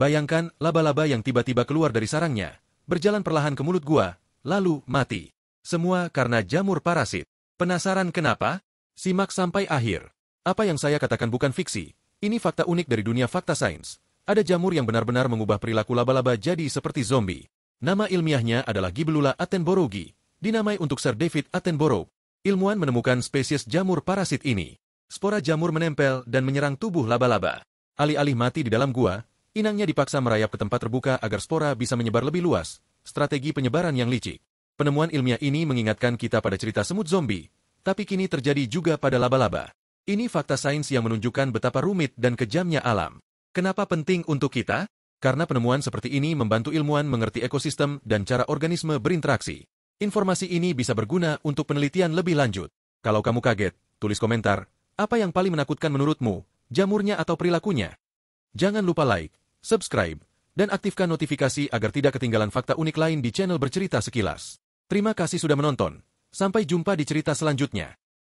Bayangkan, laba-laba yang tiba-tiba keluar dari sarangnya, berjalan perlahan ke mulut gua, lalu mati. Semua karena jamur parasit. Penasaran kenapa? Simak sampai akhir. Apa yang saya katakan bukan fiksi, ini fakta unik dari dunia fakta sains. Ada jamur yang benar-benar mengubah perilaku laba-laba jadi seperti zombie. Nama ilmiahnya adalah Gibelula attenboroughi, dinamai untuk Sir David Attenborough. Ilmuwan menemukan spesies jamur parasit ini. Spora jamur menempel dan menyerang tubuh laba-laba. Alih-alih mati di dalam gua, Inangnya dipaksa merayap ke tempat terbuka agar spora bisa menyebar lebih luas, strategi penyebaran yang licik. Penemuan ilmiah ini mengingatkan kita pada cerita semut zombie, tapi kini terjadi juga pada laba-laba. Ini fakta sains yang menunjukkan betapa rumit dan kejamnya alam. Kenapa penting untuk kita? Karena penemuan seperti ini membantu ilmuwan mengerti ekosistem dan cara organisme berinteraksi. Informasi ini bisa berguna untuk penelitian lebih lanjut. Kalau kamu kaget, tulis komentar, apa yang paling menakutkan menurutmu, jamurnya atau perilakunya? Jangan lupa like, subscribe, dan aktifkan notifikasi agar tidak ketinggalan fakta unik lain di channel bercerita sekilas. Terima kasih sudah menonton. Sampai jumpa di cerita selanjutnya.